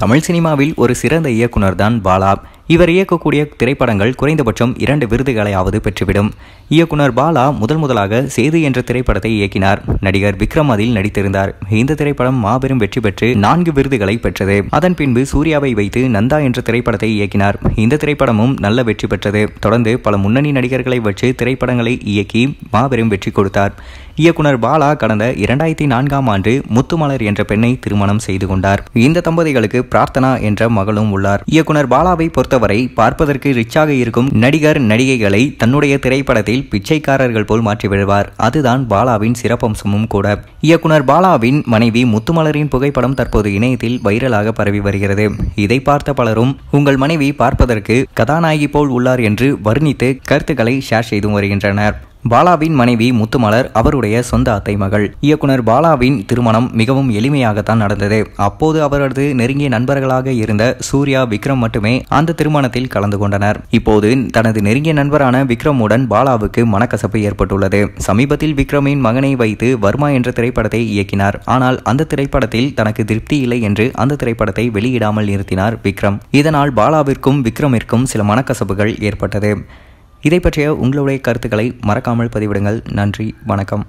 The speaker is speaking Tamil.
தமிழ் சினிமாவில் ஒரு சிறந்த இயக்குனர் தான் பாலா இவர் இயக்கக்கூடிய திரைப்படங்கள் குறைந்தபட்சம் இரண்டு விருதுகளையாவது பெற்றுவிடும் இயக்குனர் பாலா முதல் முதலாக சேது என்ற திரைப்படத்தை இயக்கினார் நடிகர் விக்ரம் அதில் நடித்திருந்தார் இந்த திரைப்படம் மாபெரும் வெற்றி பெற்று நான்கு விருதுகளை பெற்றது அதன் பின்பு சூர்யாவை வைத்து நந்தா என்ற திரைப்படத்தை இயக்கினார் இந்த திரைப்படமும் நல்ல வெற்றி பெற்றது தொடர்ந்து பல முன்னணி நடிகர்களை வச்சு திரைப்படங்களை இயக்கி மாபெரும் வெற்றி கொடுத்தார் இயக்குனர் பாலா கடந்த இரண்டாயிரத்தி நான்காம் ஆண்டு முத்துமலர் என்ற பெண்ணை திருமணம் செய்து கொண்டார் இந்த தம்பதிகளுக்கு பிரார்த்தனா என்ற மகளும் உள்ளார் இயக்குனர் பாலாவை பொறுத்த பொறுத்தவரை பார்ப்பதற்கு ரிச்சாக இருக்கும் நடிகர் நடிகைகளை தன்னுடைய திரைப்படத்தில் பிச்சைக்காரர்கள் போல் மாற்றிவிடுவார் அதுதான் பாலாவின் சிறப்பம்சமும் கூட இயக்குனர் பாலாவின் மனைவி முத்துமலரின் புகைப்படம் தற்போது இணையத்தில் வைரலாக பரவி வருகிறது இதை பார்த்த பலரும் உங்கள் மனைவி பார்ப்பதற்கு கதாநாயகி போல் உள்ளார் என்று வர்ணித்து கருத்துக்களை ஷேர் செய்தும் வருகின்றனர் பாலாவின் மனைவி முத்துமலர் அவருடைய சொந்த அத்தை மகள் இயக்குனர் பாலாவின் திருமணம் மிகவும் எளிமையாகத்தான் நடந்தது அப்போது அவரது நெருங்கிய நண்பர்களாக இருந்த சூர்யா விக்ரம் மட்டுமே அந்த திருமணத்தில் கலந்து கொண்டனர் இப்போது தனது நெருங்கிய நண்பரான விக்ரமுடன் பாலாவுக்கு மனக்கசப்பு ஏற்பட்டுள்ளது சமீபத்தில் விக்ரமின் மகனை வைத்து வர்மா என்ற திரைப்படத்தை இயக்கினார் ஆனால் அந்த திரைப்படத்தில் தனக்கு திருப்தி இல்லை என்று அந்த திரைப்படத்தை வெளியிடாமல் நிறுத்தினார் விக்ரம் இதனால் பாலாவிற்கும் விக்ரமிற்கும் சில மனக்கசப்புகள் ஏற்பட்டது இதை பற்றிய உங்களுடைய கருத்துக்களை மறக்காமல் பதிவிடுங்கள் நன்றி வணக்கம்